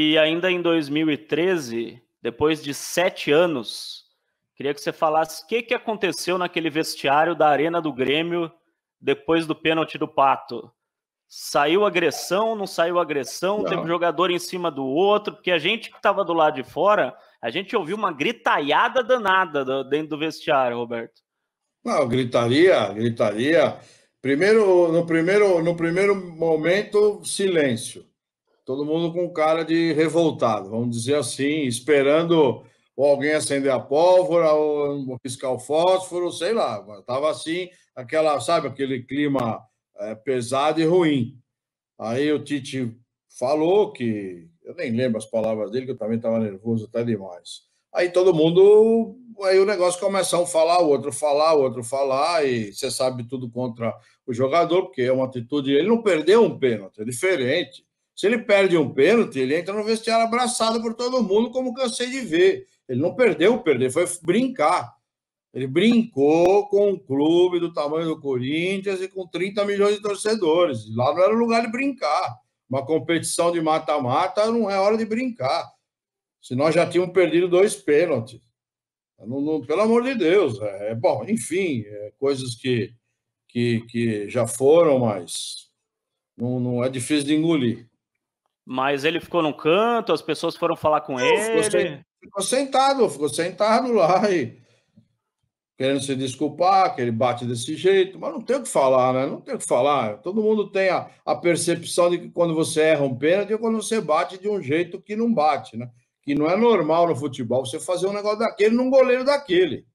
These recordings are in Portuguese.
E ainda em 2013, depois de sete anos, queria que você falasse o que, que aconteceu naquele vestiário da Arena do Grêmio depois do pênalti do Pato. Saiu agressão, não saiu agressão, não. teve um jogador em cima do outro, porque a gente que estava do lado de fora, a gente ouviu uma gritalhada danada dentro do vestiário, Roberto. Não, gritaria, gritaria. Primeiro, no primeiro, no primeiro momento, silêncio todo mundo com cara de revoltado, vamos dizer assim, esperando alguém acender a pólvora, ou piscar o fósforo, sei lá. Estava assim, aquela, sabe, aquele clima é, pesado e ruim. Aí o Tite falou que. Eu nem lembro as palavras dele, que eu também estava nervoso até demais. Aí todo mundo. Aí o negócio começa a um falar, o outro falar, o outro falar, e você sabe tudo contra o jogador, porque é uma atitude. Ele não perdeu um pênalti, é diferente. Se ele perde um pênalti, ele entra no vestiário abraçado por todo mundo, como cansei de ver. Ele não perdeu, o pênalti, foi brincar. Ele brincou com um clube do tamanho do Corinthians e com 30 milhões de torcedores. Lá não era lugar de brincar. Uma competição de mata-mata não é hora de brincar. Se nós já tínhamos perdido dois pênaltis. Não, não, pelo amor de Deus. É, é bom, enfim, é, coisas que, que, que já foram, mas não, não é difícil de engolir. Mas ele ficou num canto, as pessoas foram falar com ele. Ficou, ficou sentado, ficou sentado lá e querendo se desculpar, que ele bate desse jeito, mas não tem o que falar, né? Não tem o que falar. Todo mundo tem a, a percepção de que quando você erra um pênalti ou é quando você bate de um jeito que não bate, né? Que não é normal no futebol você fazer um negócio daquele num goleiro daquele,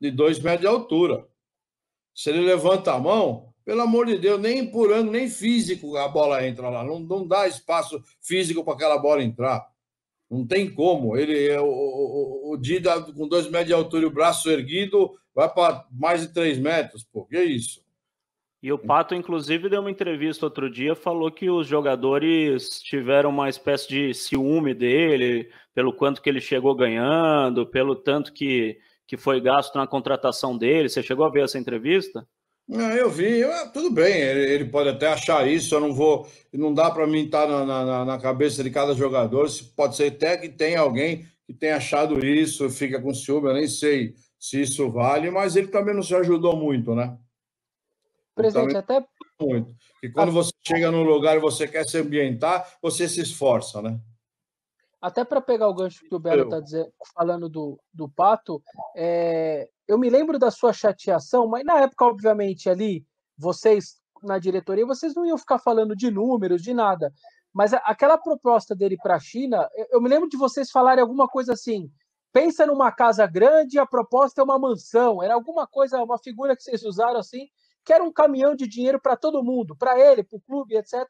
de dois metros de altura. Se ele levanta a mão, pelo amor de Deus, nem por nem físico a bola entra lá. Não, não dá espaço físico para aquela bola entrar. Não tem como. Ele, é, o, o, o Dida, com dois metros de altura e o braço erguido, vai para mais de três metros. por que isso? E o Pato, inclusive, deu uma entrevista outro dia, falou que os jogadores tiveram uma espécie de ciúme dele, pelo quanto que ele chegou ganhando, pelo tanto que, que foi gasto na contratação dele. Você chegou a ver essa entrevista? Não, eu vi, eu, ah, tudo bem, ele, ele, pode até achar isso, eu não vou, não dá para mim estar tá na, na, na, cabeça de cada jogador, se pode ser até que tem alguém que tenha achado isso, fica com ciúme, eu nem sei se isso vale, mas ele também não se ajudou muito, né? Presidente, até... Muito, E quando você chega num lugar e você quer se ambientar, você se esforça, né? até para pegar o gancho que o Belo está então. falando do, do Pato, é, eu me lembro da sua chateação, mas na época, obviamente, ali, vocês na diretoria, vocês não iam ficar falando de números, de nada. Mas aquela proposta dele para a China, eu me lembro de vocês falarem alguma coisa assim: pensa numa casa grande, a proposta é uma mansão. Era alguma coisa, uma figura que vocês usaram assim, que era um caminhão de dinheiro para todo mundo, para ele, para o clube, etc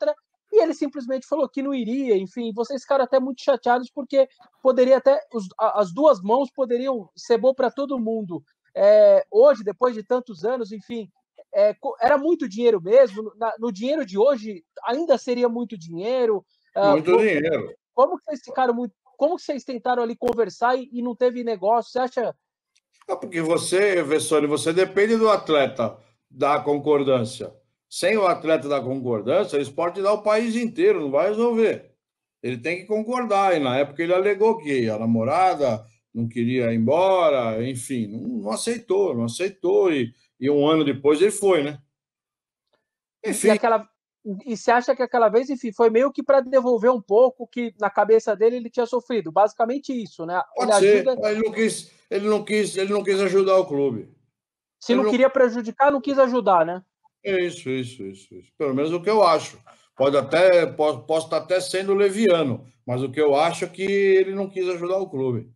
e ele simplesmente falou que não iria, enfim, vocês ficaram até muito chateados porque poderia até os, as duas mãos poderiam ser bom para todo mundo. É, hoje, depois de tantos anos, enfim, é, era muito dinheiro mesmo. Na, no dinheiro de hoje ainda seria muito dinheiro. Ah, muito como, dinheiro. Como vocês ficaram muito? Como vocês tentaram ali conversar e, e não teve negócio? Você acha? É porque você, Vessone, você depende do atleta da concordância. Sem o atleta da concordância, o esporte dá o país inteiro, não vai resolver. Ele tem que concordar. E na época ele alegou que a namorada não queria ir embora, enfim, não, não aceitou, não aceitou. E, e, um ano depois ele foi, né? Enfim. E, aquela, e você acha que aquela vez, enfim, foi meio que para devolver um pouco que na cabeça dele ele tinha sofrido? Basicamente isso, né? Pode ele ser, ajuda... ele, não quis, ele, não quis, ele não quis ajudar o clube. Se não, não, queria prejudicar, não quis ajudar, né? Isso, isso, isso, isso. Pelo menos o que eu acho. Pode até, posso, posso estar até sendo leviano, mas o que eu acho é que ele não quis ajudar o clube.